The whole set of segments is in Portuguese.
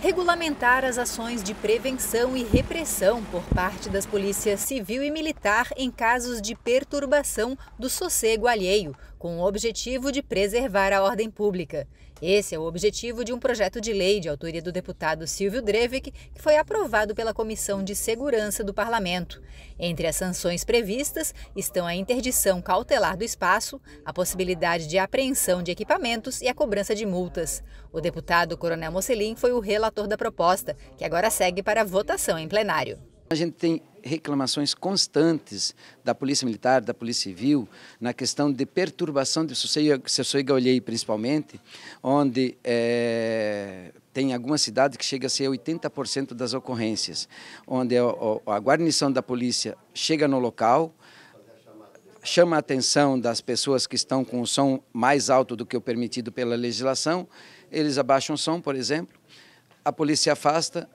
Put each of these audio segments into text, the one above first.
Regulamentar as ações de prevenção e repressão por parte das polícias civil e militar em casos de perturbação do sossego alheio, com o objetivo de preservar a ordem pública. Esse é o objetivo de um projeto de lei de autoria do deputado Silvio Drevik, que foi aprovado pela Comissão de Segurança do Parlamento. Entre as sanções previstas estão a interdição cautelar do espaço, a possibilidade de apreensão de equipamentos e a cobrança de multas. O deputado Coronel Mocelin foi o relator da proposta, que agora segue para votação em plenário. A gente tem reclamações constantes da Polícia Militar, da Polícia Civil, na questão de perturbação de Sossego Olhei, principalmente, onde é, tem alguma cidade que chega a ser 80% das ocorrências, onde a, a, a guarnição da polícia chega no local, chama a atenção das pessoas que estão com o som mais alto do que o permitido pela legislação, eles abaixam o som, por exemplo, a polícia afasta,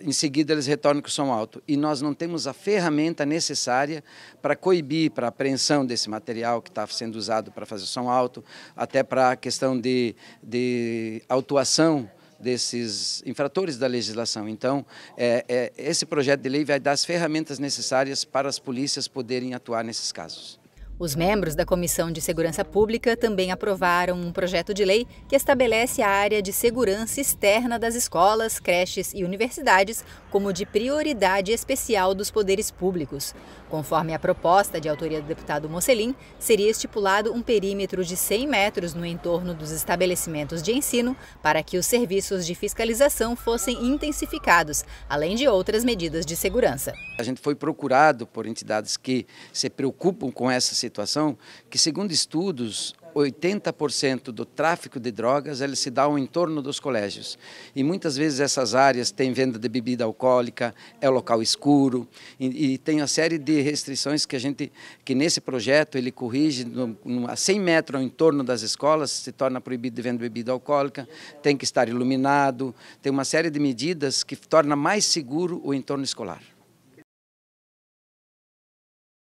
em seguida eles retornam com o som alto. E nós não temos a ferramenta necessária para coibir, para apreensão desse material que está sendo usado para fazer som alto, até para a questão de, de autuação desses infratores da legislação. Então, é, é, esse projeto de lei vai dar as ferramentas necessárias para as polícias poderem atuar nesses casos. Os membros da Comissão de Segurança Pública também aprovaram um projeto de lei que estabelece a área de segurança externa das escolas, creches e universidades como de prioridade especial dos poderes públicos. Conforme a proposta de autoria do deputado Mocelin, seria estipulado um perímetro de 100 metros no entorno dos estabelecimentos de ensino para que os serviços de fiscalização fossem intensificados, além de outras medidas de segurança. A gente foi procurado por entidades que se preocupam com essa situação que, segundo estudos, 80% do tráfico de drogas ele se dá ao entorno dos colégios. E muitas vezes essas áreas têm venda de bebida alcoólica, é local escuro e, e tem uma série de restrições que a gente que nesse projeto ele corrige no, no, a 100 metros ao entorno das escolas se torna proibido de venda de bebida alcoólica, tem que estar iluminado, tem uma série de medidas que torna mais seguro o entorno escolar.